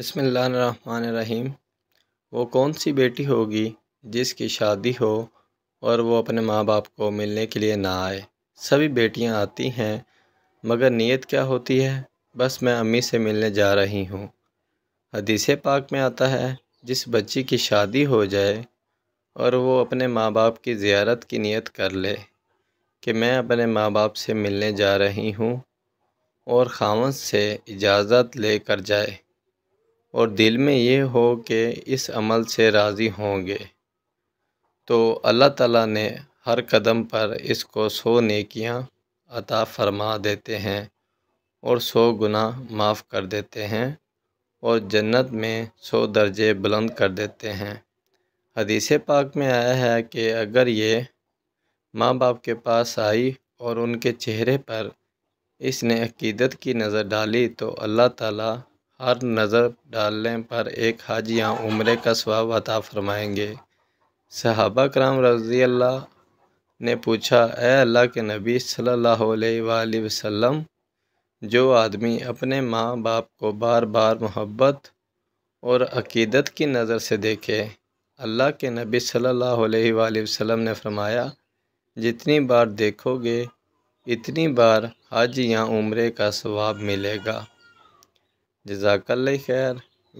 بسم اللہ الرحمن الرحیم وہ کون سی بیٹی ہوگی جس کی شادی ہو اور وہ اپنے ماں باپ کو ملنے کے لیے نہ آئے سبھی بیٹیاں آتی ہیں مگر نیت کیا ہوتی ہے بس میں امی سے ملنے جا رہی ہوں حدیث پاک میں آتا ہے جس بچی کی شادی ہو جائے اور وہ اپنے ماں باپ کی زیارت کی نیت کر لے کہ میں اپنے ماں باپ سے ملنے جا رہی ہوں اور خاون سے اجازت لے کر جائے اور دل میں یہ ہو کہ اس عمل سے راضی ہوں گے تو اللہ تعالیٰ نے ہر قدم پر اس کو سو نیکیاں عطا فرما دیتے ہیں اور سو گناہ معاف کر دیتے ہیں اور جنت میں سو درجے بلند کر دیتے ہیں حدیث پاک میں آیا ہے کہ اگر یہ ماں باپ کے پاس آئی اور ان کے چہرے پر اس نے عقیدت کی نظر ڈالی تو اللہ تعالیٰ ہر نظر ڈالنے پر ایک حج یا عمرے کا ثواب عطا فرمائیں گے صحابہ کرام رضی اللہ نے پوچھا اے اللہ کے نبی صلی اللہ علیہ وآلہ وسلم جو آدمی اپنے ماں باپ کو بار بار محبت اور عقیدت کی نظر سے دیکھے اللہ کے نبی صلی اللہ علیہ وآلہ وسلم نے فرمایا جتنی بار دیکھو گے اتنی بار حج یا عمرے کا ثواب ملے گا جزاک اللہ خیر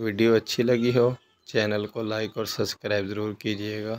ویڈیو اچھی لگی ہو چینل کو لائک اور سبسکرائب ضرور کیجیے گا